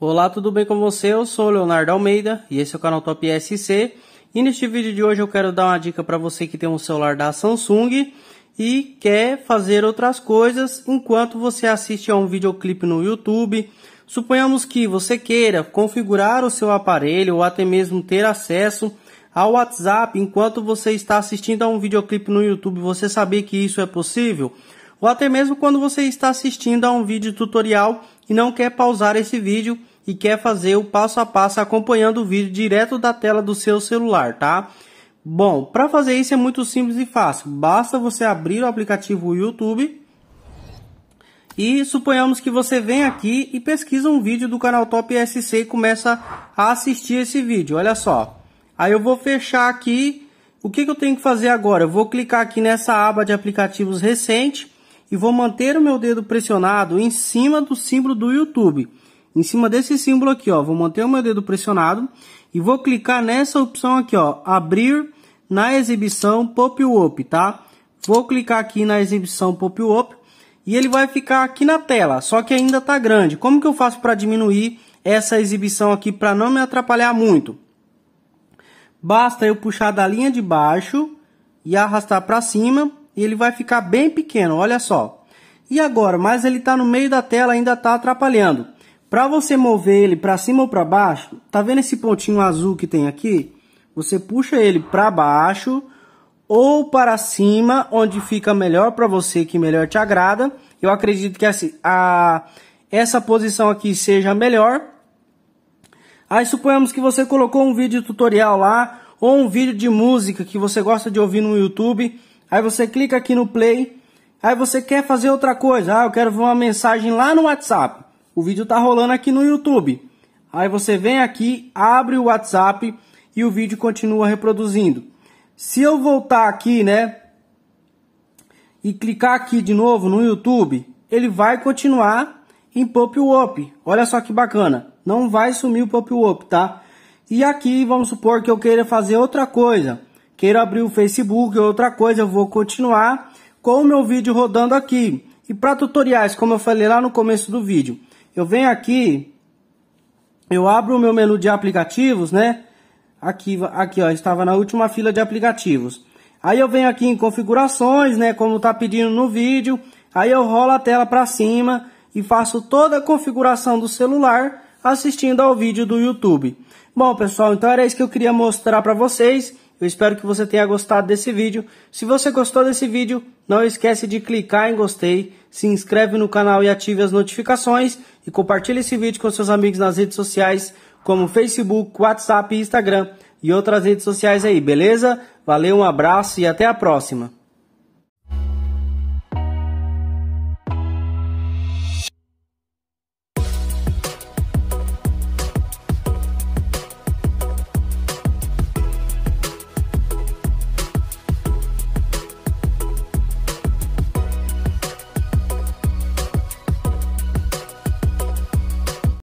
Olá, tudo bem com você? Eu sou Leonardo Almeida e esse é o canal Top SC. E neste vídeo de hoje eu quero dar uma dica para você que tem um celular da Samsung e quer fazer outras coisas enquanto você assiste a um videoclipe no YouTube. Suponhamos que você queira configurar o seu aparelho ou até mesmo ter acesso ao WhatsApp enquanto você está assistindo a um videoclipe no YouTube. Você sabia que isso é possível? Ou até mesmo quando você está assistindo a um vídeo tutorial e não quer pausar esse vídeo e quer fazer o passo a passo acompanhando o vídeo direto da tela do seu celular, tá? Bom, para fazer isso é muito simples e fácil. Basta você abrir o aplicativo YouTube e suponhamos que você vem aqui e pesquisa um vídeo do canal Top SC e começa a assistir esse vídeo. Olha só. Aí eu vou fechar aqui. O que, que eu tenho que fazer agora? Eu vou clicar aqui nessa aba de aplicativos recente e vou manter o meu dedo pressionado em cima do símbolo do YouTube. Em cima desse símbolo aqui, ó, vou manter o meu dedo pressionado e vou clicar nessa opção aqui, ó, abrir na exibição pop-up, tá? Vou clicar aqui na exibição pop-up e ele vai ficar aqui na tela, só que ainda tá grande. Como que eu faço para diminuir essa exibição aqui para não me atrapalhar muito? Basta eu puxar da linha de baixo e arrastar para cima e ele vai ficar bem pequeno, olha só. E agora, mas ele está no meio da tela, ainda está atrapalhando. Para você mover ele para cima ou para baixo, tá vendo esse pontinho azul que tem aqui? Você puxa ele para baixo ou para cima, onde fica melhor para você, que melhor te agrada. Eu acredito que essa, assim, a, essa posição aqui seja melhor, Aí suponhamos que você colocou um vídeo tutorial lá, ou um vídeo de música que você gosta de ouvir no YouTube. Aí você clica aqui no play. Aí você quer fazer outra coisa. Ah, eu quero ver uma mensagem lá no WhatsApp. O vídeo está rolando aqui no YouTube. Aí você vem aqui, abre o WhatsApp e o vídeo continua reproduzindo. Se eu voltar aqui, né, e clicar aqui de novo no YouTube, ele vai continuar em pop-up. Olha só que bacana. Não vai sumir o pop-up, tá? E aqui, vamos supor que eu queira fazer outra coisa. Queira abrir o Facebook, outra coisa, eu vou continuar com o meu vídeo rodando aqui. E para tutoriais, como eu falei lá no começo do vídeo, eu venho aqui, eu abro o meu menu de aplicativos, né? Aqui, aqui ó, estava na última fila de aplicativos. Aí eu venho aqui em configurações, né, como tá pedindo no vídeo. Aí eu rolo a tela para cima e faço toda a configuração do celular assistindo ao vídeo do YouTube. Bom, pessoal, então era isso que eu queria mostrar para vocês. Eu espero que você tenha gostado desse vídeo. Se você gostou desse vídeo, não esquece de clicar em gostei, se inscreve no canal e ative as notificações e compartilhe esse vídeo com seus amigos nas redes sociais como Facebook, WhatsApp Instagram e outras redes sociais aí, beleza? Valeu, um abraço e até a próxima.